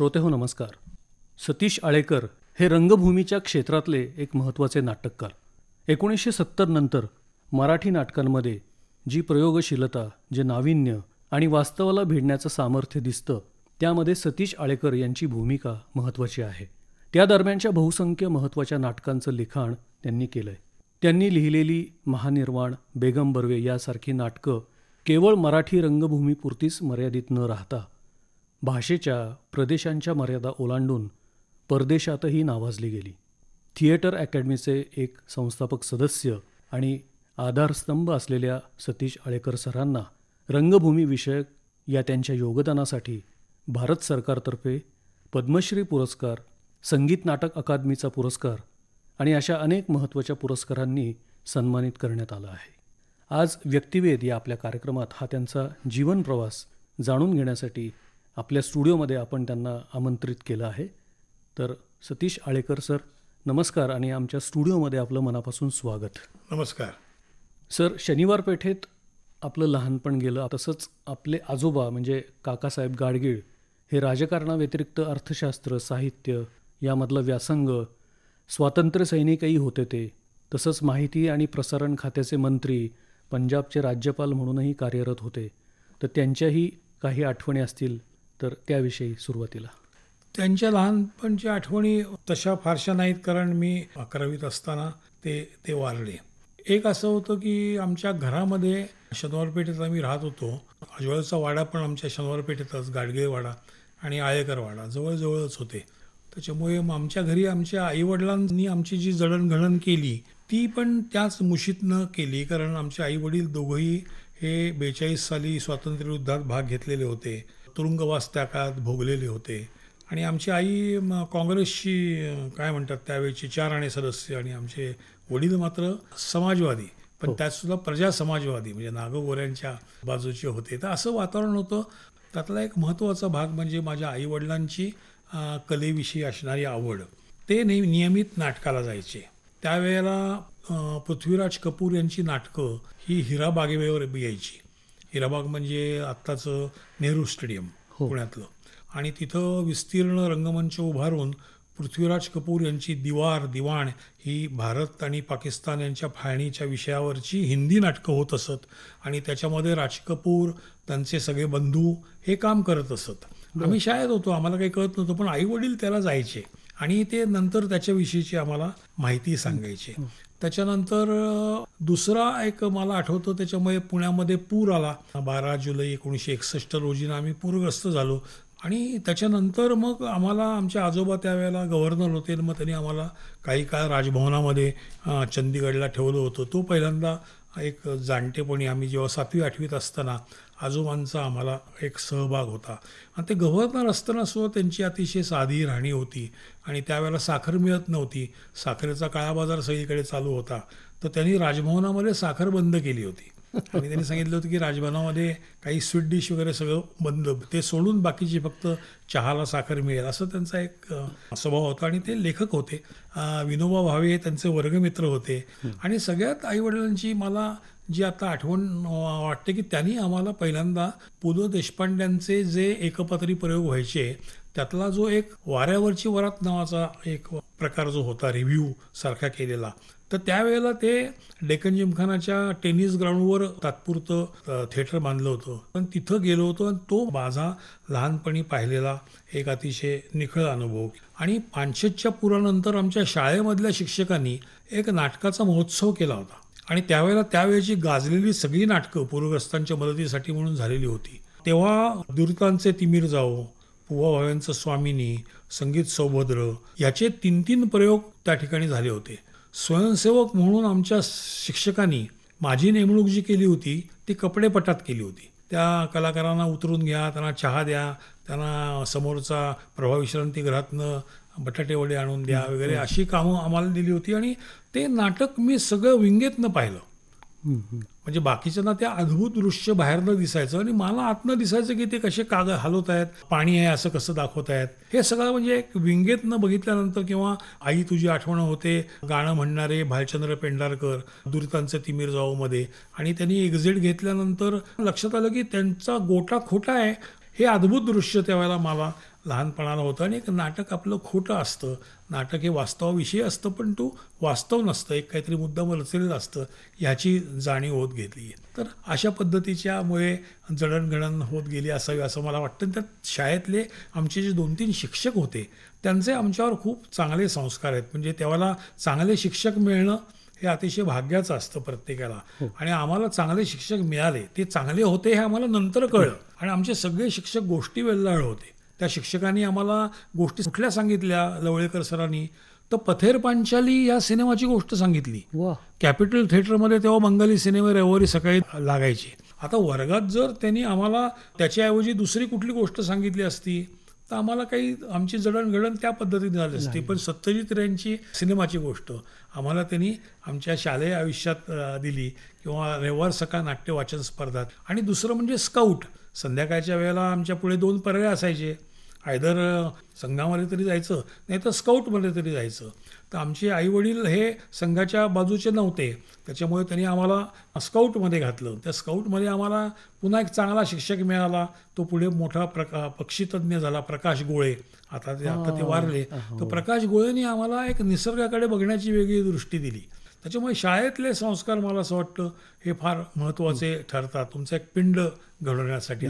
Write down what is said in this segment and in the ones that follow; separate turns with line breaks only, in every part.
श्रोते हो, नमस्कार सतीश आळेकर हे रंगभूमीच्या क्षेत्रातले एक महत्त्वाचे नाटककार एकोणीसशे सत्तर नंतर मराठी नाटकांमध्ये जी प्रयोगशीलता जे नाविन्य आणि वास्तवाला भिडण्याचं सामर्थ्य दिसतं त्यामध्ये सतीश आळेकर यांची भूमिका महत्त्वाची आहे त्या दरम्यानच्या बहुसंख्य महत्त्वाच्या नाटकांचं लिखाण त्यांनी केलं त्यांनी लिहिलेली महानिर्वाण बेगम बर्वे यासारखी नाटकं केवळ मराठी रंगभूमीपुरतीच मर्यादित न राहता भाषेच्या प्रदेशांच्या मर्यादा ओलांडून परदेशातही नावाजली गेली थिएटर अकॅडमीचे एक संस्थापक सदस्य आणि आधारस्तंभ असलेल्या सतीश आळेकर सरांना रंगभूमी विषयक या त्यांच्या योगदानासाठी भारत सरकारतर्फे पद्मश्री पुरस्कार संगीत नाटक अकादमीचा पुरस्कार आणि अशा अनेक महत्त्वाच्या पुरस्कारांनी सन्मानित करण्यात आलं आहे आज व्यक्तिवेद या आपल्या कार्यक्रमात हा त्यांचा जीवनप्रवास जाणून घेण्यासाठी आपल्या स्टुडिओमध्ये आपण त्यांना आमंत्रित केलं आहे तर सतीश आळेकर सर नमस्कार आणि आमच्या स्टुडिओमध्ये आपलं मनापासून स्वागत नमस्कार सर शनिवार पेठेत आपलं लहानपण गेलं तसंच आपले आजोबा म्हणजे काकासाहेब गाडगीळ हे राजकारणाव्यतिरिक्त अर्थशास्त्र साहित्य यामधलं व्यासंग स्वातंत्र्यसैनिकही सैनिकही होते ते तसंच माहिती आणि प्रसारण खात्याचे मंत्री पंजाबचे राज्यपाल म्हणूनही कार्यरत होते तर त्यांच्याही काही आठवणी असतील तर त्याविषयी सुरुवातीला त्यांच्या
लहानपणच्या आठवणी तशा फारशा नाहीत कारण मी अकरावीत असताना ते ते वारले एक असं होतं की आमच्या घरामध्ये शनिवारपेठेत आम्ही राहत होतो अजवाळ्याचा वाडा पण आमच्या शनिवारपेठेतच पेठेतच गाडगे वाडा आणि आळेकर वाडा जवळजवळच होते त्याच्यामुळे आमच्या घरी आमच्या आईवडिलांनी आमची जी जडणघडण केली ती पण त्याच मुशीतनं केली कारण आमचे आईवडील दोघंही हे बेचाळीस साली युद्धात भाग घेतलेले होते तुरुंगवास त्या काळात भोगलेले होते आणि आमची आई काँग्रेसची काय म्हणतात त्यावेळेची चार आणि सदस्य आणि आमचे वडील मात्र समाजवादी पण हो. त्यातसुद्धा प्रजा समाजवादी म्हणजे नागगोऱ्यांच्या बाजूचे होते तर असं वातावरण होतं त्यातला एक महत्त्वाचा भाग म्हणजे माझ्या आईवडिलांची कलेविषयी असणारी आवड ते नेहमी नियमित नाटकाला जायचे त्यावेळेला पृथ्वीराज कपूर यांची नाटकं ही हिरा यायची हिराबाग म्हणजे आत्ताचं नेहरू स्टेडियम हो. पुण्यातलं आणि तिथं विस्तीर्ण रंगमंच उभारून पृथ्वीराज कपूर यांची दिवार दिवाण ही भारत आणि पाकिस्तान यांच्या फाळणीच्या विषयावरची हिंदी नाटकं होत असत आणि त्याच्यामध्ये राज कपूर त्यांचे सगळे बंधू हे काम करत असत आम्ही शाळेत होतो आम्हाला काही कळत नव्हतं पण आई वडील त्याला जायचे आणि ते नंतर त्याच्याविषयीची आम्हाला माहिती सांगायचे हो. त्याच्यानंतर दुसरा एक मला आठवतो त्याच्यामुळे पुण्यामध्ये पूर आला बारा जुलै एकोणीसशे एकसष्ट रोजी आम्ही पूरग्रस्त झालो आणि त्याच्यानंतर मग आम्हाला आमच्या आजोबा त्यावेळेला गव्हर्नर होते मग त्यांनी आम्हाला काही काळ राजभवनामध्ये चंदीगडला ठेवलं होतं तो पहिल्यांदा एक जाणटेपणी आम्ही जेव्हा सातवी आठवीत असताना आजोबांचा आम्हाला एक सहभाग होता आणि ते गव्हर्नर असताना सुद्धा त्यांची अतिशय साधी राहणी होती आणि त्यावेळेला साखर मिळत नव्हती साखरेचा काळा बाजार सगळीकडे चालू होता तर त्यांनी राजभवनामध्ये साखर बंद केली होती आणि त्यांनी सांगितलं होतं की राजभवनामध्ये काही स्वीट डिश वगैरे सगळं बंद ते सोडून बाकीची फक्त चहाला साखर मिळेल असं त्यांचा एक स्वभाव होता आणि ते लेखक होते विनोबा भावे त्यांचे वर्गमित्र होते आणि सगळ्यात आईवडिलांची मला जी आता आठवण वाटते की त्यांनी आम्हाला पहिल्यांदा पु ल देशपांड्यांचे जे एकपात्री प्रयोग व्हायचे त्यातला जो एक वाऱ्यावरची वरात नावाचा एक प्रकार जो होता रिव्ह्यू सारखा केलेला तर त्यावेळेला ते डेकन जिमखानाच्या टेनिस ग्राउंडवर तात्पुरतं थिएटर बांधलं होतं पण तिथं गेलो होतो आणि तो माझा लहानपणी पाहिलेला एक अतिशय निखळ अनुभव आणि पानशेतच्या पुरानंतर आमच्या शाळेमधल्या शिक्षकांनी एक नाटकाचा महोत्सव केला होता आणि त्यावेळेला त्यावेळेची गाजलेली सगळी नाटकं पूरग्रस्तांच्या मदतीसाठी म्हणून झालेली होती तेव्हा दुर्तांचे तिमीर जाओ पुवा भाव्यांचं स्वामिनी संगीत सौभद्र याचे तीन तीन प्रयोग त्या ठिकाणी झाले होते स्वयंसेवक म्हणून आमच्या शिक्षकांनी माझी नेमणूक जी केली होती ती कपडे पटात केली होती त्या कलाकारांना उतरून घ्या त्यांना चहा द्या त्यांना समोरचा श्रांती घरातनं बटाटेवडे वडे आणून द्या वगैरे अशी कामं आम्हाला दिली होती आणि ते नाटक मी सगळं विंगेतनं पाहिलं
म्हणजे
बाकीच्यांना त्या अद्भुत दृश्य बाहेरनं दिसायचं आणि मला आतनं दिसायचं की ते कसे कागद हलवत आहेत पाणी आहे असं कसं दाखवत आहेत हे सगळं म्हणजे एक विंगेतनं बघितल्यानंतर किंवा आई तुझी आठवण होते गाणं म्हणणारे भालचंद्र पेंढारकर दुर्तांचं तिमीर मध्ये आणि त्यांनी एक्झिट घेतल्यानंतर लक्षात आलं की त्यांचा गोटा खोटा आहे हे अद्भुत दृश्य त्यावेळेला मला लहानपणाला होतं आणि एक नाटक आपलं खोटं असतं नाटक हे वास्तवाविषयी असतं पण तो वास्तव नसतं एक काहीतरी मुद्दा रचलेलं असतं ह्याची जाणीव होत घेतली तर अशा पद्धतीच्यामुळे जडणघडण होत गेली असावी असं मला वाटतं त्यात शाळेतले आमचे जे दोन तीन शिक्षक होते त्यांचे आमच्यावर खूप चांगले संस्कार आहेत म्हणजे तेव्हाला चांगले शिक्षक मिळणं हे अतिशय भाग्याचं असतं प्रत्येकाला हो. आणि आम्हाला चांगले शिक्षक मिळाले ते चांगले होते हे आम्हाला नंतर कळलं आणि आमचे सगळे शिक्षक गोष्टी वेल्लाळ होते त्या शिक्षकांनी आम्हाला गोष्टी कुठल्या सांगितल्या लवळेकर सरांनी तर पथेर पांचाली या सिनेमाची गोष्ट सांगितली कॅपिटल थिएटरमध्ये तेव्हा मंगली सिनेमे रविवारी सकाळी लागायचे आता वर्गात जर त्यांनी आम्हाला त्याच्याऐवजी दुसरी कुठली गोष्ट सांगितली असती तर आम्हाला काही आमची जडणघडण त्या पद्धतीने झाली असती पण सत्यजित रेंची सिनेमाची गोष्ट आम्हाला त्यांनी आमच्या शालेय आयुष्यात दिली किंवा रविवार सकाळ नाट्य वाचन स्पर्धात आणि दुसरं म्हणजे स्काउट संध्याकाळच्या वेळेला आमच्या पुढे दोन पर्याय असायचे आयदर संघामध्ये तरी जायचं नाही तर स्काउटमध्ये तरी जायचं तर आमचे आईवडील हे संघाच्या बाजूचे नव्हते त्याच्यामुळे त्यांनी आम्हाला स्काउटमध्ये घातलं त्या स्काउटमध्ये आम्हाला पुन्हा एक चांगला शिक्षक मिळाला तो पुढे मोठा प्रका पक्षीतज्ञ झाला प्रकाश गोळे आता ते आता ते हो, वारले हो. तर प्रकाश गोळेने आम्हाला एक निसर्गाकडे बघण्याची वेगळी दृष्टी दिली त्याच्यामुळे शाळेतले संस्कार मला असं वाटतं हे फार महत्वाचे ठरतात तुमचं एक पिंड घडवण्यासाठी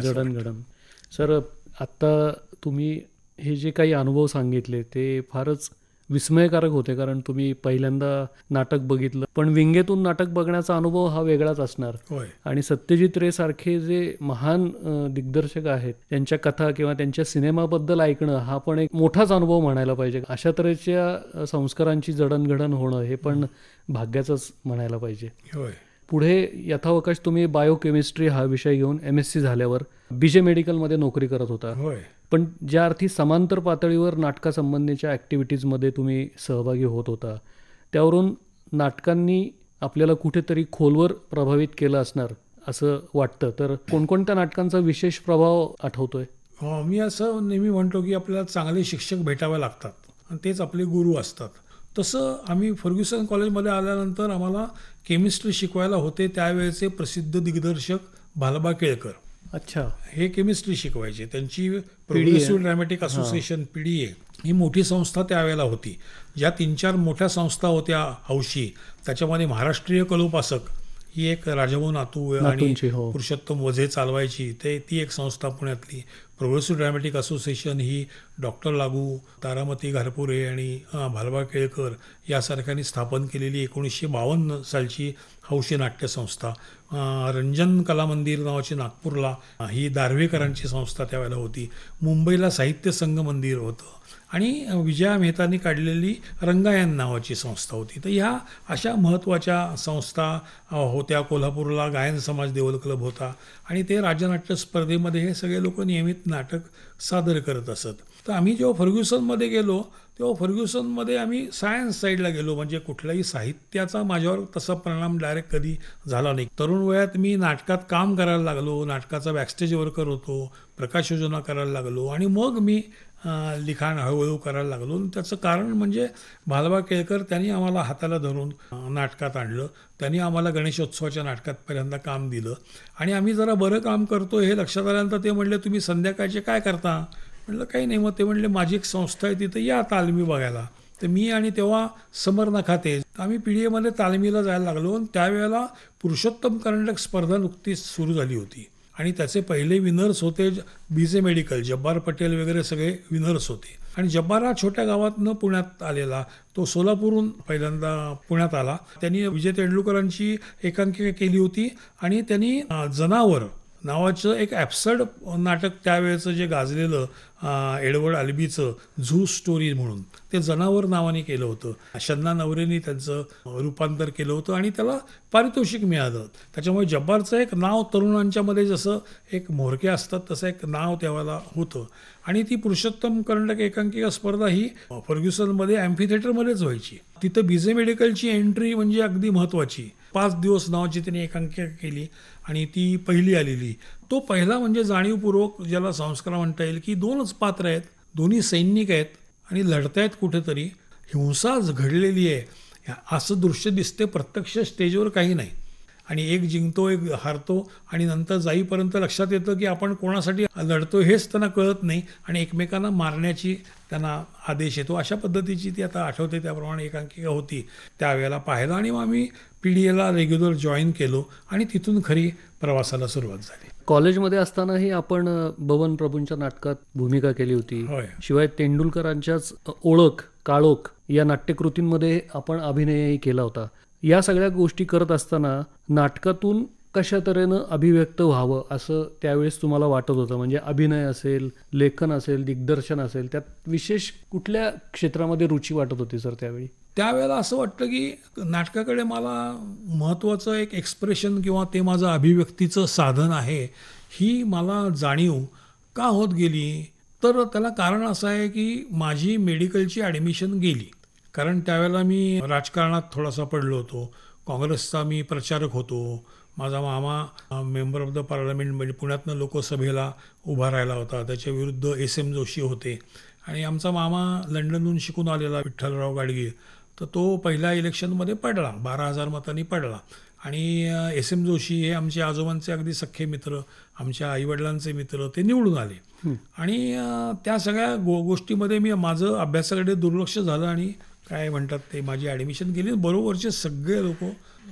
सर आत्ता तुम्ही हे जे काही अनुभव सांगितले ते फारच विस्मयकारक होते कारण तुम्ही पहिल्यांदा नाटक बघितलं पण विंगेतून नाटक बघण्याचा अनुभव हा वेगळाच असणार आणि सत्यजित रे सारखे जे महान दिग्दर्शक आहेत त्यांच्या कथा किंवा त्यांच्या सिनेमाबद्दल ऐकणं हा पण एक मोठाच अनुभव म्हणायला पाहिजे अशा तऱ्हेच्या संस्कारांची जडणघडण होणं हे पण भाग्याचंच म्हणायला पाहिजे पुढे यथावकाश तुम्ही बायोकेमिस्ट्री हा विषय घेऊन एम एस सी झाल्यावर बी जे मेडिकलमध्ये नोकरी करत होता होय पण ज्या अर्थी समांतर पातळीवर नाटकासंबंधीच्या ॲक्टिव्हिटीजमध्ये तुम्ही सहभागी होत होता त्यावरून नाटकांनी आपल्याला कुठेतरी खोलवर प्रभावित केलं असणार असं वाटतं तर कोणकोणत्या नाटकांचा विशेष प्रभाव आठवतोय
मी असं नेहमी म्हणतो की आपल्याला चांगले शिक्षक भेटावे लागतात आणि तेच आपले गुरु असतात तसं आम्ही फर्ग्युसन कॉलेजमध्ये आल्यानंतर आम्हाला केमिस्ट्री शिकवायला होते त्यावेळेचे प्रसिद्ध दिग्दर्शक भालबा केळकर अच्छा हे केमिस्ट्री शिकवायचे त्यांची प्रोग्रेसिव्ह ड्रॅमॅटिक असोसिएशन पीडीए ही मोठी संस्था त्यावेळेला होती ज्या तीन चार मोठ्या संस्था होत्या हौशी त्याच्यामध्ये महाराष्ट्रीय कलोपासक ही एक राजभवन नातू आणि हो. पुरुषोत्तम वझे चालवायची ते ती एक संस्था पुण्यातली प्रोग्रेसिव्ह ड्रॅमॅटिक असोसिएशन ही डॉक्टर लागू तारामती घारपुरे आणि भालबा केळकर यासारख्यांनी स्थापन केलेली एकोणीसशे बावन्न सालची हौशी नाट्यसंस्था रंजन कला मंदिर नावाची नागपूरला ही दार्वेकरांची संस्था त्यावेळेला होती मुंबईला साहित्य संघ मंदिर होतं आणि विजया मेहतांनी काढलेली रंगायन नावाची संस्था होती तर ह्या अशा महत्त्वाच्या संस्था होत्या कोल्हापूरला गायन समाज देवल क्लब होता आणि ते राज्यनाट्य स्पर्धेमध्ये हे सगळे लोक नियमित नाटक सादर करत असत तर आम्ही जेव्हा फर्ग्युसनमध्ये गेलो तेव्हा फर्ग्युसनमध्ये आम्ही सायन्स साईडला गेलो म्हणजे कुठल्याही साहित्याचा माझ्यावर तसा परिणाम डायरेक्ट कधी झाला नाही तरुण वयात मी नाटकात काम करायला लागलो नाटकाचा बॅकस्टेज वर्कर होतो प्रकाश योजना करायला लागलो आणि मग मी लिखाण हळूहळू करायला लागलो त्याचं कारण म्हणजे भालबा केळकर त्यांनी आम्हाला हाताला धरून नाटकात आणलं त्यांनी आम्हाला गणेशोत्सवाच्या नाटकात पहिल्यांदा काम दिलं आणि आम्ही जरा बरं काम करतो हे लक्षात आल्यानंतर ते म्हणले तुम्ही संध्याकाळचे काय करता म्हटलं काही नाही मग ते म्हणले माझी एक संस्था आहे तिथं या तालमी बघायला तर मी आणि तेव्हा समरना खाते आम्ही पीडीएमध्ये तालमीला जायला लागलो आणि त्यावेळेला पुरुषोत्तम करंडक स्पर्धा नुकतीच सुरू झाली होती आणि त्याचे पहिले विनर्स होते बीजे मेडिकल जब्बार पटेल वगैरे सगळे विनर्स होते आणि जब्बार हा छोट्या गावातनं पुण्यात आलेला तो सोलापूरहून पहिल्यांदा पुण्यात आला त्यांनी विजय तेंडुलकरांची एकांकिका केली होती आणि त्यांनी जनावर नावाचं एक ॲप्सड नाटक त्यावेळेचं जे गाजलेलं एडवर्ड अल्बीचं झू स्टोरी म्हणून ते जनावर नावाने केलं होतं शन्ना नवरेने त्यांचं रूपांतर केलं होतं आणि त्याला पारितोषिक मिळालं त्याच्यामुळे जब्बारचं एक नाव तरुणांच्यामध्ये जसं एक म्होरके असतात तसं एक नाव त्यावेळेला होतं आणि ती पुरुषोत्तम कर्नाटक एकांकिका स्पर्धा ही फर्ग्युसनमध्ये अँफी थिएटरमध्येच व्हायची तिथं बीजे मेडिकलची एंट्री म्हणजे अगदी महत्त्वाची पाच दिवस नावाची त्यांनी एकांकिका केली आणि ती पहिली आलेली तो पहिला म्हणजे जाणीवपूर्वक ज्याला संस्कार म्हणता येईल की दोनच पात्र आहेत दोन्ही सैनिक आहेत आणि लढतायत कुठेतरी हिंसाच घडलेली आहे असं दृश्य दिसते प्रत्यक्ष स्टेजवर काही नाही आणि एक जिंकतो एक हारतो आणि नंतर जाईपर्यंत लक्षात येतं की आपण कोणासाठी लढतो हेच त्यांना कळत नाही आणि एकमेकांना मारण्याची त्यांना आदेश येतो अशा पद्धतीची ती आता आठवते त्याप्रमाणे एकांकिका होती त्यावेळेला पाहिला आणि मग आम्ही पी डी एला रेग्युलर जॉईन केलो आणि तिथून खरी प्रवासाला सुरुवात झाली
कॉलेजमध्ये असतानाही आपण बबन प्रभूंच्या नाटकात भूमिका केली होती शिवाय तेंडुलकरांच्याच ओळख काळोख या नाट्यकृतींमध्ये आपण अभिनयही केला होता या सगळ्या गोष्टी करत असताना नाटकातून कशा तऱ्हेनं अभिव्यक्त व्हावं असं त्यावेळेस तुम्हाला वाटत होतं म्हणजे अभिनय असेल लेखन असेल दिग्दर्शन असेल त्यात विशेष कुठल्या क्षेत्रामध्ये रुची वाटत होती सर त्यावेळी
त्यावेळेला असं वाटतं की नाटकाकडे मला महत्त्वाचं एक एक्सप्रेशन किंवा ते माझं अभिव्यक्तीचं साधन आहे ही मला जाणीव का होत गेली तर त्याला कारण असं आहे की माझी मेडिकलची ॲडमिशन गेली कारण त्यावेळेला मी राजकारणात थोडासा पडलो होतो काँग्रेसचा मी प्रचारक होतो माझा मामा मेंबर ऑफ द पार्लमेंट म्हणजे पुण्यातनं लोकसभेला उभा राहिला होता त्याच्या विरुद्ध एस एम जोशी होते आणि आमचा मामा लंडनहून शिकून आलेला विठ्ठलराव गाडगीळ तर तो पहिल्या इलेक्शनमध्ये पडला बारा हजार मतांनी पडला आणि एस एम जोशी हे आमचे आजोबांचे अगदी सख्खे मित्र आमच्या आईवडिलांचे मित्र ते निवडून आले आणि त्या सगळ्या गो गोष्टीमध्ये मी माझं अभ्यासाकडे दुर्लक्ष झालं आणि काय म्हणतात ते माझी ॲडमिशन केली बरोबरचे सगळे लोक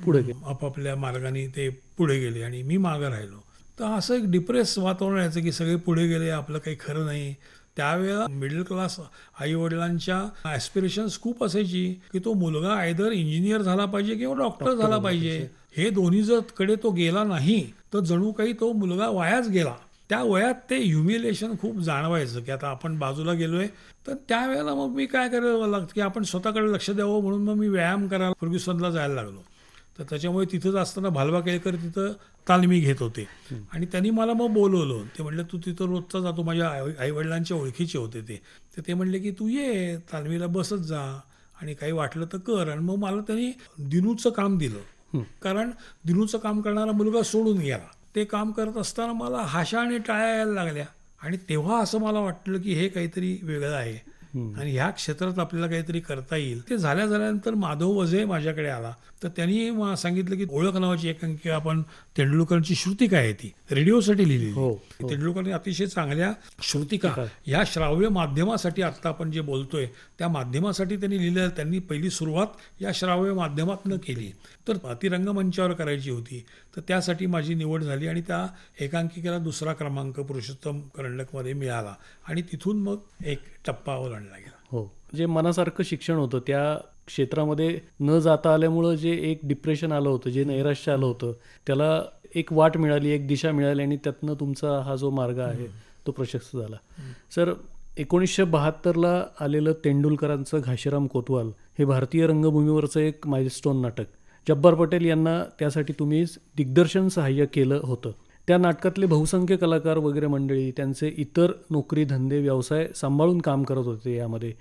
पुढे आपापल्या मार्गाने ते पुढे गेले आणि मी मागं राहिलो तर असं एक डिप्रेस वातावरण यायचं की सगळे पुढे गेले आपलं काही खरं नाही त्यावेळेला मिडल क्लास आई वडिलांच्या ऍस्पिरेशन खूप असायची की तो मुलगा आयदर इंजिनियर झाला पाहिजे किंवा डॉक्टर झाला पाहिजे हे दोन्ही जर कडे तो गेला नाही तर जणू काही तो मुलगा वायाच गेला त्या वयात ते ह्युमिलेशन खूप जाणवायचं की आता आपण बाजूला गेलोय तर त्यावेळेला मग मी काय करावं लागतं की आपण स्वतःकडे लक्ष द्यावं म्हणून मग मी व्यायाम करायला फर्ग्युसनला जायला लागलो तर त्याच्यामुळे तिथंच असताना भालबा केळकर तिथं तालमी घेत होते आणि त्यांनी मला मग बोलवलं ते म्हटलं तू तिथं रोजचा जातो माझ्या आई वडिलांच्या ओळखीचे होते ते तर ते म्हणले की तू ये तालमीला बसत जा आणि काही वाटलं तर कर आणि मग मला त्यांनी दिनूचं काम दिलं कारण दिनूचं काम करणारा मुलगा सोडून गेला ते काम करत असताना मला हाशा आणि टाळ्या यायला लागल्या आणि तेव्हा असं मला वाटलं की हे काहीतरी वेगळं आहे आणि ह्या क्षेत्रात आपल्याला काहीतरी करता येईल ते झाल्या झाल्यानंतर माधव वझे माझ्याकडे आला तर त्यांनी सांगितलं की ओळख नावाची एकांकी आपण तेंडुलकरांची श्रुती आहे ती रेडिओसाठी लिहिली हो, हो. तेंडुलकरांनी अतिशय चांगल्या श्रुतिका ह्या श्राव्य माध्यमासाठी आता आपण जे बोलतोय त्या माध्यमासाठी त्यांनी लिहिलं त्यांनी पहिली सुरुवात या श्राव्य माध्यमातनं केली तर अतिरंग करायची होती तर त्यासाठी माझी निवड झाली आणि त्या एकांकिकेला दुसरा क्रमांक पुरुषोत्तम करंडकमध्ये मिळाला आणि तिथून मग एक टप्पा ओलांडला गेला
हो जे मनासारखं शिक्षण होतं त्या क्षेत्रामध्ये न जाता आल्यामुळं जे एक डिप्रेशन आलं होतं जे नैराश्य आलं होतं त्याला एक वाट मिळाली एक दिशा मिळाली आणि त्यातनं तुमचा हा जो मार्ग आहे तो प्रशस्त झाला सर एकोणीसशे बहात्तरला आलेलं तेंडुलकरांचं घाशीराम कोतवाल हे भारतीय रंगभूमीवरचं एक माइलस्टोन नाटक जब्बार पटेल यांना त्यासाठी तुम्ही दिग्दर्शन सहाय्य केलं होतं त्या नाटकातले बहुसंख्य कलाकार वगैरे मंडळी त्यांचे इतर नोकरी धंदे व्यवसाय सांभाळून काम करत होते यामध्ये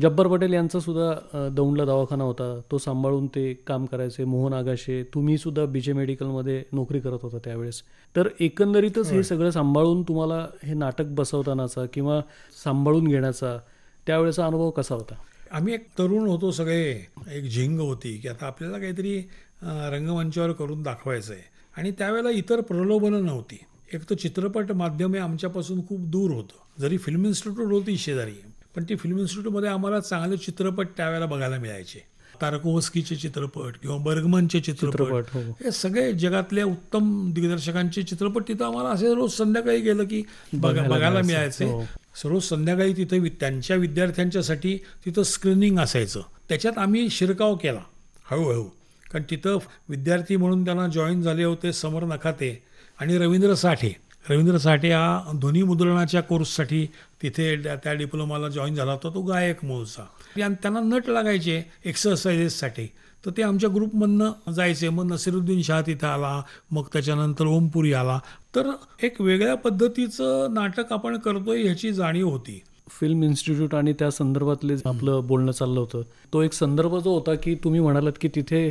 जब्बर पटेल यांचासुद्धा सुद्धा दौंडला दवाखाना होता तो सांभाळून ते काम करायचे मोहन आगाशे तुम्ही सुद्धा बीजे मेडिकलमध्ये नोकरी करत होता त्यावेळेस तर एकंदरीतच हे सगळं सांभाळून तुम्हाला हे नाटक बसवतानाचा किंवा सांभाळून घेण्याचा त्यावेळेचा अनुभव कसा होता आम्ही एक तरुण होतो सगळे एक झिंग होती की आता आपल्याला काहीतरी
रंगमंचावर करून दाखवायचं आहे आणि त्यावेळेला इतर प्रलोभनं नव्हती एक तर चित्रपट माध्यम हे आमच्यापासून खूप दूर होतं जरी फिल्म इन्स्टिट्यूट होती शेजारी पण ती फिल्म इन्स्टिट्यूटमध्ये आम्हाला चांगले चित्रपट त्यावेळेला बघायला मिळायचे तारकोवस्कीचे चित्रपट किंवा बर्गमनचे चित्रपट हो. हे सगळे जगातल्या उत्तम दिग्दर्शकांचे चित्रपट तिथं आम्हाला असे रोज संध्याकाळी गेलं की बघायला मिळायचे हो. रोज संध्याकाळी तिथे त्यांच्या विद्यार्थ्यांच्यासाठी तिथं स्क्रीनिंग असायचं त्याच्यात आम्ही शिरकाव केला हळूहळू कारण तिथं विद्यार्थी म्हणून त्यांना जॉईन झाले होते समर नखाते आणि रवींद्र साठे रवींद्र साठे हा ध्वनी मुद्रणाच्या कोर्ससाठी तिथे त्या डिप्लोमाला जॉईन झाला होता तो गायक मूळचा आणि त्यांना नट लागायचे एक्सरसाइजेससाठी तर ते आमच्या ग्रुपमधनं जायचे मग नसिरुद्दीन शाह तिथं आला मग त्याच्यानंतर ओमपुरी आला तर एक वेगळ्या
पद्धतीचं नाटक आपण करतोय ह्याची जाणीव होती फिल्म इन्स्टिट्यूट आणि त्या संदर्भातले आपलं बोलणं चाललं होतं तो एक संदर्भ जो होता की तुम्ही म्हणालात की तिथे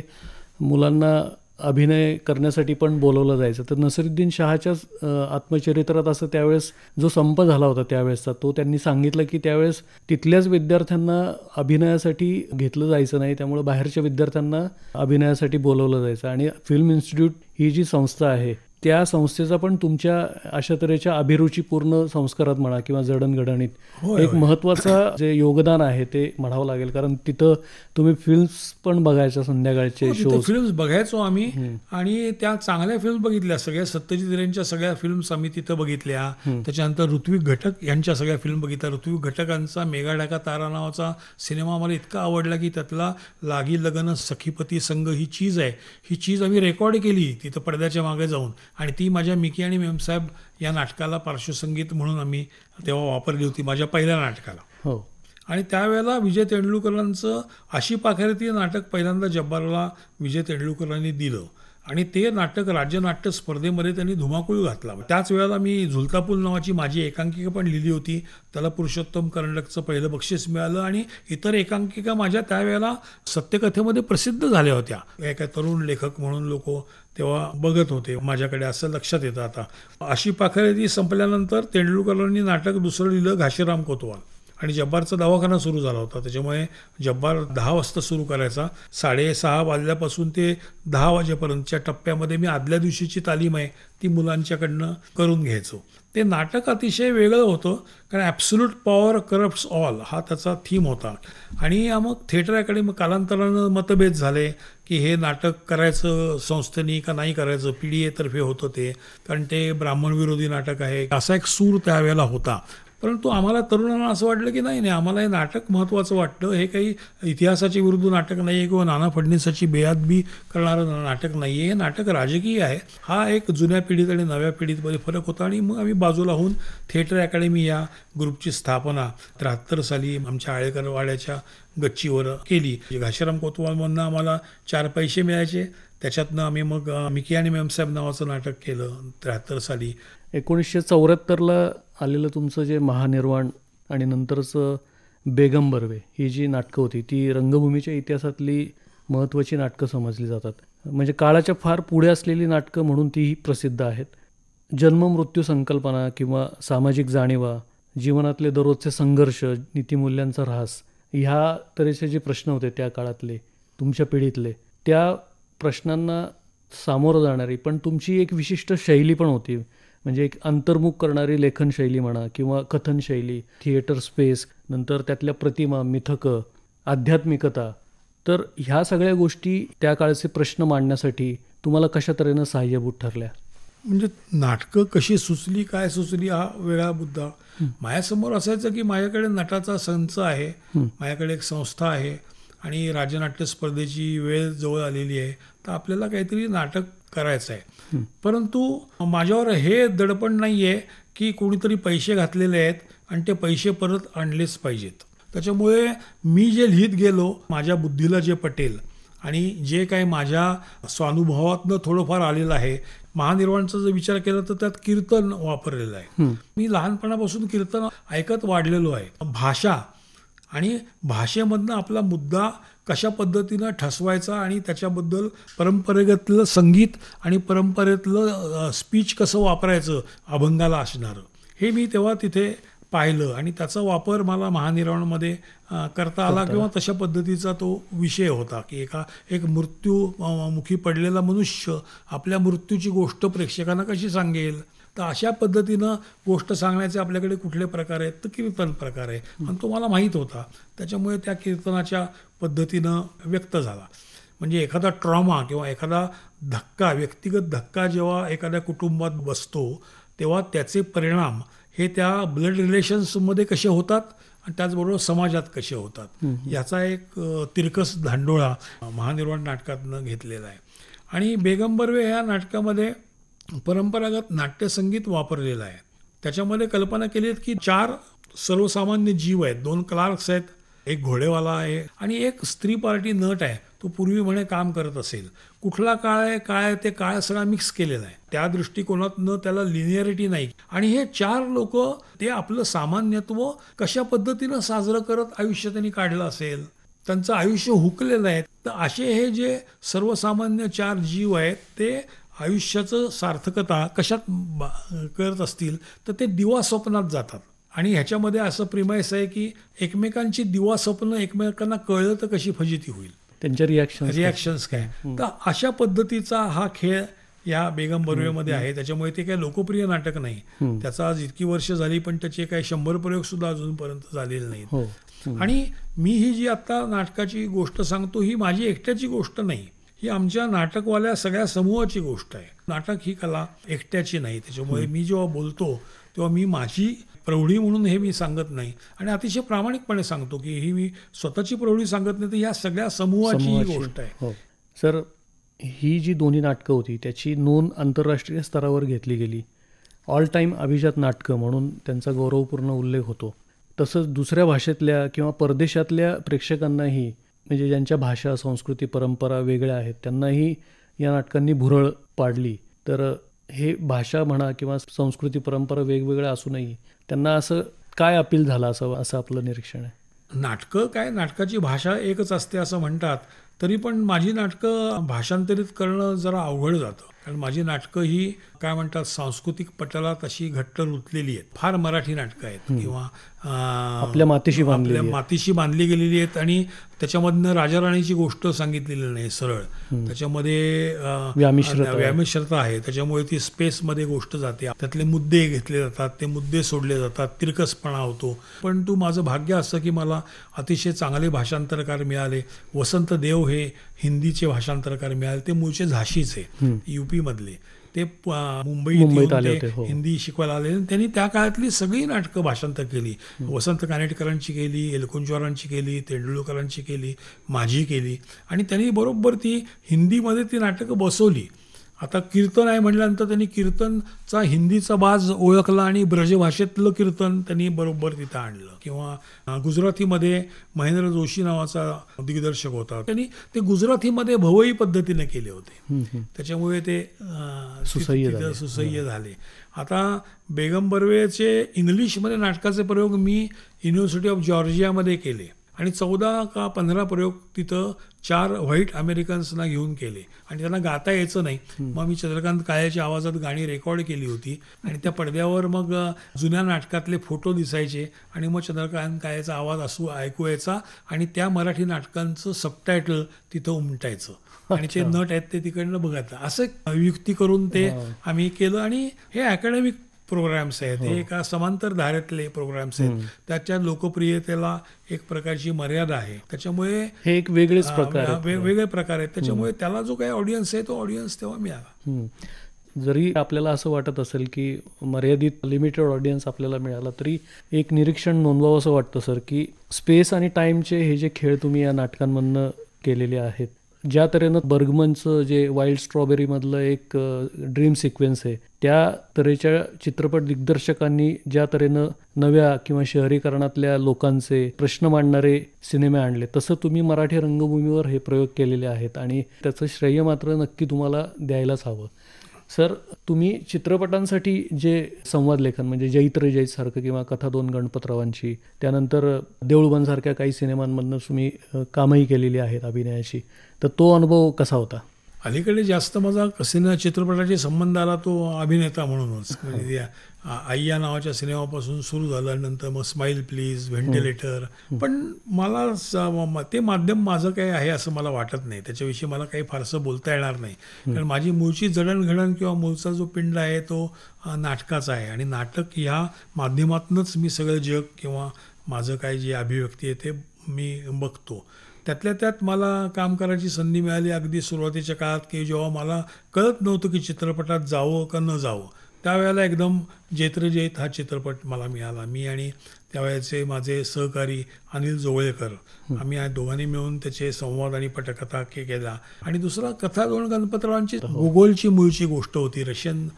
मुलांना अभिनय करण्यासाठी पण बोलवलं जायचं तर नसरुद्दीन शहाच्याच आत्मचरित्रात असं त्यावेळेस जो संप झाला होता त्यावेळेसचा तो त्यांनी सांगितलं की त्यावेळेस तिथल्याच विद्यार्थ्यांना अभिनयासाठी घेतलं जायचं नाही त्यामुळे बाहेरच्या विद्यार्थ्यांना अभिनयासाठी बोलवलं जायचं आणि फिल्म इन्स्टिट्यूट ही जी संस्था आहे त्या संस्थेचा पण तुमच्या अशा तऱ्हेच्या अभिरुचीपूर्ण संस्कारात म्हणा किंवा जडणघडणीत एक महत्वाचं जे योगदान आहे ते म्हणावं लागेल कारण तिथं तुम्ही फिल्म्स पण बघायच्या संध्याकाळचे शो हो, फिल्म्स
बघायचो आम्ही आणि त्या चांगल्या फिल्म बघितल्या सगळ्या सत्यजित रेंच्या सगळ्या फिल्म्स आम्ही तिथं बघितल्या त्याच्यानंतर ऋत्विक घटक यांच्या सगळ्या फिल्म बघितल्या ऋत्विक घटकांचा मेगाडाका तारा नावाचा सिनेमा मला इतका आवडला की त्यातला लागी लगन सखीपती संघ ही चीज आहे ही चीज आम्ही रेकॉर्ड केली तिथं पडद्याच्या मागे जाऊन आणि ती माझ्या मिकी आणि मेमसाहेब या नाटकाला पार्श्वसंगीत म्हणून आम्ही तेव्हा वापरली होती माझ्या पहिल्या नाटकाला हो आणि त्यावेळेला विजय तेंडुलकरांचं अशी पाखरे ती नाटक पहिल्यांदा जब्बारला विजय तेंडुलकरांनी दिलं आणि ते नाटक राज्यनाट्य स्पर्धेमध्ये त्यांनी धुमाकूळ घातला त्याच वेळेला मी झुलतापूल नावाची माझी एकांकिका पण लिहिली होती त्याला पुरुषोत्तम कर्नाटकचं पहिलं बक्षीस मिळालं आणि इतर एकांकिका माझ्या त्यावेळेला सत्यकथेमध्ये प्रसिद्ध झाल्या होत्या एका तरुण लेखक म्हणून लोक तेव्हा बघत होते माझ्याकडे असं लक्षात येतं आता अशी पाखरे ती संपल्यानंतर तेंडुलकरांनी नाटक दुसरं लिहिलं घाशीराम कोतवाल आणि जब्बारचा दवाखाना सुरू झाला होता त्याच्यामुळे जब्बार दहा वाजता सुरू करायचा साडेसहा वाजल्यापासून ते दहा वाजेपर्यंतच्या टप्प्यामध्ये मी आदल्या दिवशीची तालीम आहे ती मुलांच्याकडनं करून घ्यायचो ते नाटक अतिशय वेगळं होतं कारण ॲब्सुलूट पॉवर करप्ट्स ऑल हा त्याचा थीम होता आणि मग थिएटर मग कालांतरानं मतभेद झाले की हे नाटक करायचं संस्थेनी का नाही करायचं पी डी एतर्फे होतं ते कारण ते ब्राह्मणविरोधी नाटक आहे असा एक सूर त्यावेळेला होता परंतु आम्हाला तरुणांना असं वाटलं की नाही नाही आम्हाला हे नाटक महत्त्वाचं वाटतं हे काही इतिहासाची विरुद्ध नाटक नाही आहे किंवा नाना फडणीसाची बेयादबी करणारं नाटक नाही आहे हे नाटक राजकीय आहे हा एक जुन्या पिढीत आणि नव्या पिढीतमध्ये फरक होता आणि मग आम्ही बाजूला होऊन थिएटर अकॅडमी या ग्रुपची स्थापना त्र्याहत्तर साली आमच्या आळेकरवाड्याच्या गच्चीवर केली घाशीराम कोतवालमधनं आम्हाला चार पैसे मिळायचे त्याच्यातनं आम्ही मग मिकी आणि मेमसाहेब नावाचं नाटक केलं त्र्याहत्तर साली
एकोणीसशे चौऱ्याहत्तरला आलेलं तुमचं जे महानिर्वाण आणि नंतरचं बेगम बर्वे ही जी नाटकं होती ती रंगभूमीच्या इतिहासातली महत्त्वाची नाटकं समजली जातात म्हणजे काळाच्या फार पुढे असलेली नाटकं म्हणून तीही प्रसिद्ध आहेत जन्ममृत्यू संकल्पना किंवा सामाजिक जाणीवा जीवनातले दररोजचे संघर्ष नीतिमूल्यांचा ऱ्हास ह्या तऱ्हेचे जे प्रश्न होते त्या काळातले तुमच्या पिढीतले त्या प्रश्नांना सामोरं जाणारी पण तुमची एक विशिष्ट शैली पण होती म्हणजे एक अंतर्मुख करणारी लेखनशैली म्हणा किंवा कथनशैली थिएटर स्पेस नंतर त्यातल्या प्रतिमा मिथकं आध्यात्मिकता तर ह्या सगळ्या गोष्टी त्या काळचे प्रश्न मांडण्यासाठी तुम्हाला कशा तऱ्हेनं सहाय्यभूत ठरल्या
म्हणजे नाटकं कशी सुचली काय सुचली हा वेगळा मुद्दा माझ्यासमोर असायचं की माझ्याकडे नटाचा संच आहे माझ्याकडे एक संस्था आहे आणि राज्यनाट्य स्पर्धेची वेळ जवळ आलेली आहे तर आपल्याला काहीतरी नाटक करायचं आहे परंतु माझ्यावर हे दडपण नाही आहे की कोणीतरी पैसे घातलेले आहेत आणि ते पैसे परत आणलेच पाहिजेत त्याच्यामुळे मी जे लिहित गेलो माझ्या बुद्धीला जे पटेल आणि जे काय माझ्या स्वानुभवातनं थोडंफार आलेलं आहे महानिर्वाणचा जर विचार केला तर त्यात कीर्तन वापरलेलं आहे मी लहानपणापासून कीर्तन ऐकत वाढलेलो आहे भाषा आणि भाषेमधनं आपला मुद्दा कशा पद्धतीनं ठसवायचा आणि त्याच्याबद्दल परंपरेगतलं संगीत आणि परंपरेतलं स्पीच कसं वापरायचं अभंगाला असणारं हे मी तेव्हा तिथे पाहिलं आणि त्याचा वापर मला महानिर्वाणमध्ये करता आला किंवा तशा पद्धतीचा तो विषय होता की एका एक मृत्यू मुखी पडलेला मनुष्य आपल्या मृत्यूची गोष्ट प्रेक्षकांना कशी सांगेल तर अशा पद्धतीनं गोष्ट सांगण्याचे आपल्याकडे कुठले प्रकार आहेत तर कीर्तन प्रकार आहे आणि तो मला माहीत होता त्याच्यामुळे त्या कीर्तनाच्या पद्धतीनं व्यक्त झाला म्हणजे एखादा ट्रॉमा किंवा एखादा धक्का व्यक्तिगत धक्का जेव्हा एखाद्या कुटुंबात बसतो तेव्हा त्याचे परिणाम हे त्या ब्लड रिलेशन्समध्ये कसे होतात आणि त्याचबरोबर समाजात कसे होतात याचा एक तिरकस धांडोळा महानिर्वाण नाटकातनं घेतलेला आहे आणि बेगम बर्वे ह्या नाटकामध्ये परंपरागत नाट्यसंगीत वापरलेलं आहे त्याच्यामध्ये कल्पना केली आहे की चार सर्वसामान्य जीव आहेत दोन क्लार्क्स आहेत एक घोडेवाला आहे आणि एक स्त्री पार्टी नट आहे तो पूर्वी म्हणे काम करत असेल कुठला काळ आहे काय आहे ते काळ सगळा मिक्स केलेला आहे त्या दृष्टिकोनातनं त्याला लिनियरिटी नाही आणि हे चार लोक ते आपलं सामान्यत्व कशा पद्धतीनं साजरं करत आयुष्य त्यांनी काढलं असेल त्यांचं आयुष्य हुकलेलं आहे तर असे हे जे सर्वसामान्य चार जीव आहेत ते आयुष्याचं सार्थकता कशात करत असतील तर ते दिवा स्वप्नात जातात आणि ह्याच्यामध्ये असं प्रिमायस आहे की एकमेकांची दिवा स्वप्न एकमेकांना कळलं तर कशी फजिती होईल त्यांच्या रिॲक्शन रिॲक्शन्स काय तर अशा पद्धतीचा हा खेळ या बेगम बर्वेमध्ये आहे त्याच्यामुळे ते काही लोकप्रिय नाटक नाही त्याचा आज इतकी वर्ष झाली पण त्याचे काही शंभर प्रयोग सुद्धा अजूनपर्यंत झालेले नाहीत हो. आणि मी ही जी आता नाटकाची गोष्ट सांगतो ही माझी एकट्याची गोष्ट नाही ही आमच्या नाटकवाल्या सगळ्या समूहाची गोष्ट आहे नाटक ही कला एकट्याची नाही त्याच्यामुळे मी जेव्हा बोलतो तेव्हा मी माझी प्रौढी म्हणून हे मी सांगत नाही आणि अतिशय प्रामाणिकपणे सांगतो की ही मी
स्वतःची प्रौढी सांगत नाही तर या सगळ्या समूहाची गोष्ट आहे हो। सर ही जी दोन्ही नाटकं होती त्याची नोंद आंतरराष्ट्रीय स्तरावर घेतली गेली ऑल टाईम अभिजात नाटकं म्हणून त्यांचा गौरवपूर्ण उल्लेख होतो तसंच दुसऱ्या भाषेतल्या किंवा परदेशातल्या प्रेक्षकांनाही म्हणजे ज्यांच्या भाषा संस्कृती परंपरा वेगळ्या आहेत त्यांनाही या नाटकांनी भुरळ पाडली तर हे भाषा म्हणा किंवा संस्कृती परंपरा वेगवेगळ्या असूनही त्यांना असं काय अपील झालं असं असं आपलं निरीक्षण आहे
नाटकं काय नाटकाची भाषा एकच असते असं म्हणतात तरी पण माझी नाटकं भाषांतरित करणं जरा अवघड जातं कारण माझी नाटकं ही काय म्हणतात सांस्कृतिक पटलात अशी घट्ट रुतलेली आहेत फार मराठी नाटकं आहेत किंवा आपल्या मातीशी आपल्या मातीशी बांधली गेलेली आहेत आणि त्याच्यामधनं राजा राणीची गोष्ट सांगितलेली नाही सरळ त्याच्यामध्ये व्यामिश्रता आहे त्याच्यामुळे ती स्पेसमध्ये गोष्ट जाते त्यातले मुद्दे घेतले जातात ते मुद्दे सोडले जातात तिरकसपणा होतो पण तू माझं भाग्य असं की मला अतिशय चांगले भाषांतरकार मिळाले वसंत देव हे हिंदीचे भाषांतरकार मिळाले ते मूळचे झाशीचे युपीमधले ते मुंबईत आले होते हो. हिंदी शिकवायला आले त्यांनी त्या काळातली सगळी नाटकं भाषांतर केली वसंत कानेटकरांची केली एलकुंजवारांची केली तेंडुलकरांची केली माझी केली आणि त्यांनी बरोबर ती हिंदीमध्ये ती नाटकं बसवली आता कीर्तन आहे म्हटल्यानंतर त्यांनी कीर्तनचा हिंदीचा बाज ओळखला आणि ब्रजभाषेतलं कीर्तन त्यांनी बरोबर तिथं आणलं किंवा गुजरातीमध्ये महेंद्र जोशी नावाचा दिग्दर्शक होता त्यांनी ते गुजरातीमध्ये भवई पद्धतीने केले होते त्याच्यामुळे ते सुसह्य सुसह्य झाले आता बेगम बर्वेचे इंग्लिशमध्ये नाटकाचे प्रयोग मी युनिव्हर्सिटी ऑफ जॉर्जियामध्ये केले आणि चौदा का पंधरा प्रयोग तिथं चार व्हाईट अमेरिकन्सना घेऊन केले आणि त्यांना गाता यायचं नाही मग मी चंद्रकांत काळ्याच्या आवाजात गाणी रेकॉर्ड केली होती आणि त्या पडद्यावर मग जुन्या नाटकातले फोटो दिसायचे आणि मग चंद्रकांत काळ्याचा आवाज असू ऐकू यायचा आणि त्या मराठी नाटकांचं सबटायटल तिथं उमटायचं आणि जे नट आहेत ते तिकडनं बघायचं असं युक्ती करून ते हो. आम्ही केलं आणि हे अकॅडमिक प्रोग्राम्स आहेत हे हो. एका समांतर धारेतले प्रोग्राम्स आहेत त्याच्या लोकप्रियतेला एक प्रकारची मर्यादा आहे त्याच्यामुळे
हे एक वेगळेच प्रकार
प्रकार आहेत त्याच्यामुळे त्याला जो काही ऑडियन्स आहे तो ऑडियन्स तेव्हा
मिळाला जरी आपल्याला असं वाटत असेल की मर्यादित लिमिटेड ऑडियन्स आपल्याला मिळाला तरी एक निरीक्षण नोंदवावं असं वाटतं सर की स्पेस आणि टाईमचे हे जे खेळ तुम्ही या नाटकांमधनं केलेले आहेत ज्या तऱ्हेनं बर्गमनचं जे वाईल्ड स्ट्रॉबेरीमधलं एक ड्रीम सिक्वेन्स आहे त्या तऱ्हेच्या चित्रपट दिग्दर्शकांनी ज्या तऱ्हेनं नव्या किंवा शहरीकरणातल्या लोकांचे प्रश्न मांडणारे सिनेमे आणले तसं तुम्ही मराठी रंगभूमीवर हे प्रयोग केलेले आहेत आणि त्याचं श्रेय मात्र नक्की तुम्हाला द्यायलाच हवं सर तुम्ही चित्रपटांसाठी जे संवाद लेखन म्हणजे जैत्र जैतसारखं किंवा कथा दोन गणपतरावांची त्यानंतर देऊळबनसारख्या काही सिनेमांमधनं तुम्ही कामही केलेली आहेत अभिनयाची तर तो अनुभव कसा होता
अलीकडे जास्त माझा सिनेमा चित्रपटाशी संबंध आला तो अभिनेता म्हणूनच म्हणजे या नावाच्या सिनेमापासून सुरू नंतर मग स्माईल प्लीज व्हेंटिलेटर पण मला ते माध्यम माझं काही आहे असं मला वाटत नाही त्याच्याविषयी मला काही फारसं बोलता येणार नाही कारण माझी मूळची जडणघडण किंवा मूळचा जो पिंड आहे तो नाटकाचा आहे आणि नाटक ह्या माध्यमातूनच मी सगळं जग किंवा माझं काय जे अभिव्यक्ती आहे ते मी बघतो त्यातल्या त्यात मला काम करायची संधी मिळाली अगदी सुरुवातीच्या काळात की जेव्हा मला कळत नव्हतं की चित्रपटात जावं का न जावं त्यावेळेला एकदम जेत्र जेत हा चित्रपट मला मिळाला मी आणि त्यावेळेचे माझे सहकारी अनिल जोवळेकर आम्ही दोघांनी मिळून त्याचे संवाद आणि पटकथा के केला आणि दुसरा कथा दोन गणपतरावांची हो. भूगोलची मूळची गोष्ट होती रशियन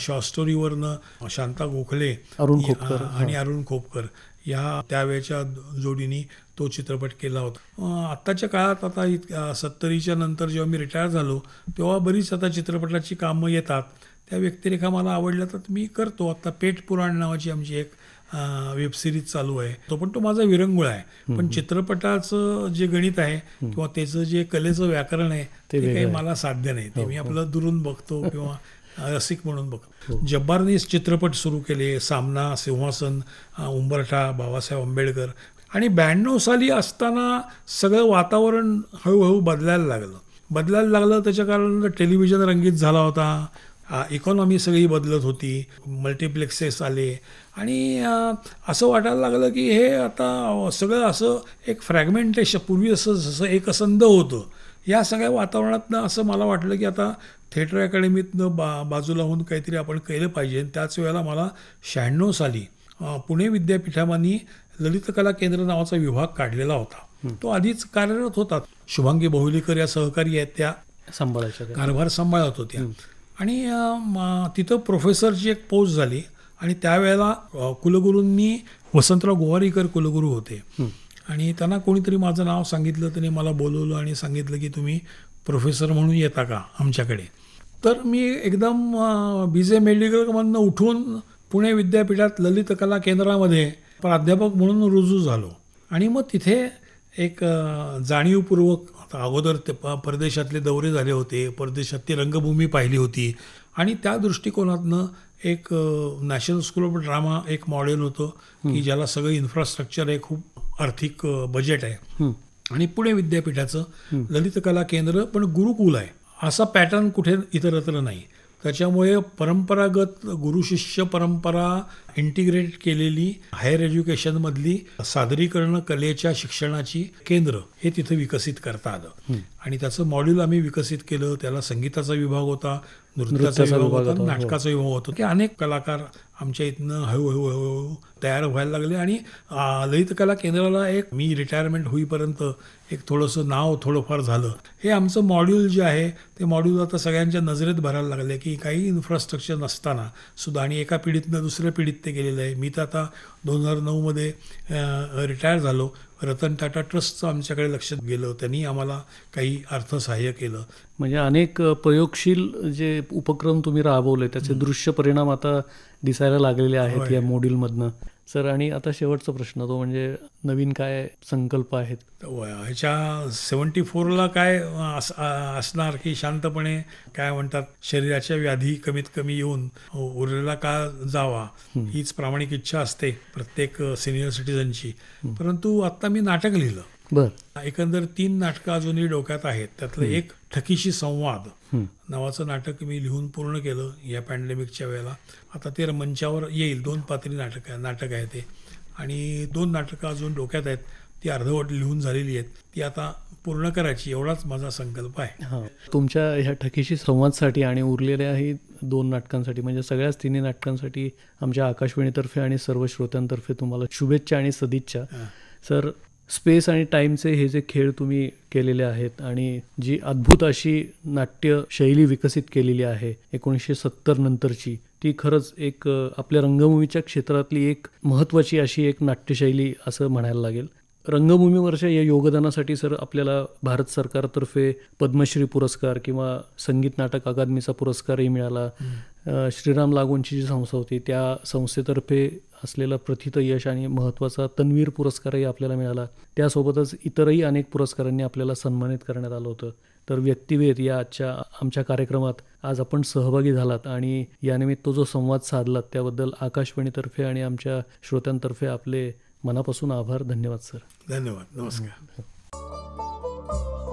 शॉर्ट स्टोरीवरनं शांता गोखले आणि हो. अरुण खोपकर या त्यावेळच्या जोडीनी तो चित्रपट केला होता आत्ताच्या काळात आता इत सत्तरीच्या नंतर जेव्हा मी रिटायर झालो तेव्हा बरीच आता चित्रपटाची कामं येतात त्या व्यक्तिरेखा मला आवडल्या तर मी करतो आत्ता पेट पुराण नावाची आमची एक वेबसिरीज चालू आहे तो पण तो माझा विरंगुळ आहे पण चित्रपटाचं जे गणित आहे किंवा त्याचं जे कलेचं व्याकरण आहे ते काही मला साध्य नाही ते हो, मी हो. आपलं दुरून बघतो किंवा रसिक म्हणून बघ हो. जब्बारनीच चित्रपट सुरू केले सामना सिंहासन उंबरठा बाबासाहेब आंबेडकर आणि ब्याण्णव साली असताना सगळं वातावरण हळूहळू बदलायला लागलं बदलायला लागलं त्याच्या कारण टेलिव्हिजन रंगीत झाला होता इकॉनॉमी सगळी बदलत होती मल्टिप्लेक्सेस आले आणि असं वाटायला लागलं की हे आता सगळं असं एक फ्रॅगमेंटेशन पूर्वी असं जसं एकसंध होतं या सगळ्या वातावरणातनं असं मला वाटलं की आता थिएटर अकॅडमीतनं बा बाजूला होऊन काहीतरी आपण केलं पाहिजे त्याच वेळेला मला शहाण्णव साली पुणे ललित ललितकला केंद्र नावाचा विभाग काढलेला होता तो आधीच कार्यरत होता शुभांगी बहुलीकर या सहकारी आहेत त्या सांभाळायच्या कारभार सांभाळत होत्या आणि तिथं प्रोफेसरची एक पोस्ट झाली आणि त्यावेळेला कुलगुरूंनी वसंतराव गोवारीकर कुलगुरू होते आणि त्यांना कोणीतरी माझं नाव सांगितलं त्याने मला बोलवलं आणि सांगितलं की तुम्ही प्रोफेसर म्हणून येता का आमच्याकडे तर मी एकदम बी जे मेडिकलमधनं उठून पुणे विद्यापीठात ललित कला केंद्रामध्ये प्राध्यापक म्हणून रुजू झालो आणि मग तिथे एक जाणीवपूर्वक अगोदर ते प परदेशातले दौरे झाले होते परदेशातली रंगभूमी पाहिली होती आणि त्या दृष्टिकोनातनं एक नॅशनल स्कूल ऑफ ड्रामा एक मॉडेल होतं की ज्याला सगळं इन्फ्रास्ट्रक्चर आहे खूप आर्थिक बजेट आहे आणि पुणे विद्यापीठाचं ललित कला केंद्र पण गुरुकुल आहे असा पॅटर्न कुठे इतरत्र नाही त्याच्यामुळे परंपरागत गुरुशिष्य परंपरा इंटिग्रेट केलेली हायर एज्युकेशनमधली सादरीकरण कलेच्या शिक्षणाची केंद्र हे तिथं विकसित करता आलं आणि त्याचं मॉड्यूल आम्ही विकसित केलं त्याला संगीताचा विभाग होता नृत्याचा विभाग होता हो. नाटकाचा विभाग होता की अनेक कलाकार आमच्या इथनं हळूहळू हळूहळू तयार व्हायला लागले आणि ललित कला केंद्राला एक मी रिटायरमेंट होईपर्यंत एक थोडंसं नाव थोडंफार झालं हे आमचं मॉड्यूल जे आहे ते मॉड्यूल आता सगळ्यांच्या नजरेत भरायला लागले की काही इन्फ्रास्ट्रक्चर नसताना सुद्धा आणि एका पिढीतनं दुसऱ्या पिढीत ते गेलेलं आहे मी तर आता दोन हजार नऊमध्ये रिटायर झालो रतन टाटा ट्रस्टचं आमच्याकडे लक्ष गेलं त्यांनी आम्हाला काही अर्थसहाय्य केलं
म्हणजे अनेक प्रयोगशील जे उपक्रम तुम्ही राबवले त्याचे दृश्य परिणाम आता दिसायला लागलेले आहेत या मॉड्यूलमधनं सर आणि आता शेवटचा प्रश्न तो म्हणजे नवीन काय संकल्प आहेत ह्याच्या सेवन्टी फोरला काय असणार की शांतपणे
काय म्हणतात शरीराच्या व्याधी कमीत कमी येऊन उरलेला का जावा हीच प्रामाणिक इच्छा असते प्रत्येक सिनियर सिटीजनची परंतु आता मी नाटक लिहिलं बर एकंदर तीन नाटकं अजूनही डोक्यात आहेत त्यातलं एक ठकीशी संवाद नावाचं नाटक मी लिहून पूर्ण केलं या पॅन्डेमिकच्या वेळेला आता ते मंचावर येईल दोन पातळी नाटक नाटक आहे ते आणि दोन नाटकं अजून डोक्यात आहेत ती अर्धवट लिहून झालेली आहेत ती आता पूर्ण करायची एवढाच माझा संकल्प आहे
तुमच्या ह्या ठकीशी संवादसाठी आणि उरलेल्या ही दोन नाटकांसाठी म्हणजे सगळ्याच तिन्ही नाटकांसाठी आमच्या आकाशवाणीतर्फे आणि सर्व श्रोत्यांतर्फे तुम्हाला शुभेच्छा आणि सदिच्छा सर स्पेस आणि टाईमचे हे जे खेळ तुम्ही केलेले आहेत आणि जी अद्भुत अशी नाट्य शैली विकसित केलेली आहे एकोणीसशे सत्तर नंतरची ती खरंच एक आपल्या रंगभूमीच्या क्षेत्रातली एक महत्त्वाची अशी एक नाट्यशैली असं म्हणायला लागेल रंगभूमीवरच्या या योगदानासाठी सर आपल्याला भारत सरकारतर्फे पद्मश्री पुरस्कार किंवा संगीत नाटक अकादमीचा पुरस्कारही मिळाला श्रीराम लागोंची जी संस्था होती त्या संस्थेतर्फे असलेला प्रथित यश आणि महत्त्वाचा तन्वीर पुरस्कारही आपल्याला मिळाला त्यासोबतच इतरही अनेक पुरस्कारांनी आपल्याला सन्मानित करण्यात आलं होतं तर व्यक्तिवेद या आजच्या आमच्या कार्यक्रमात आज आपण सहभागी झालात आणि यानिमित्त जो संवाद साधलात त्याबद्दल आकाशवाणीतर्फे आणि आमच्या श्रोत्यांतर्फे आपले मनापासून आभार धन्यवाद सर धन्यवाद नमस्कार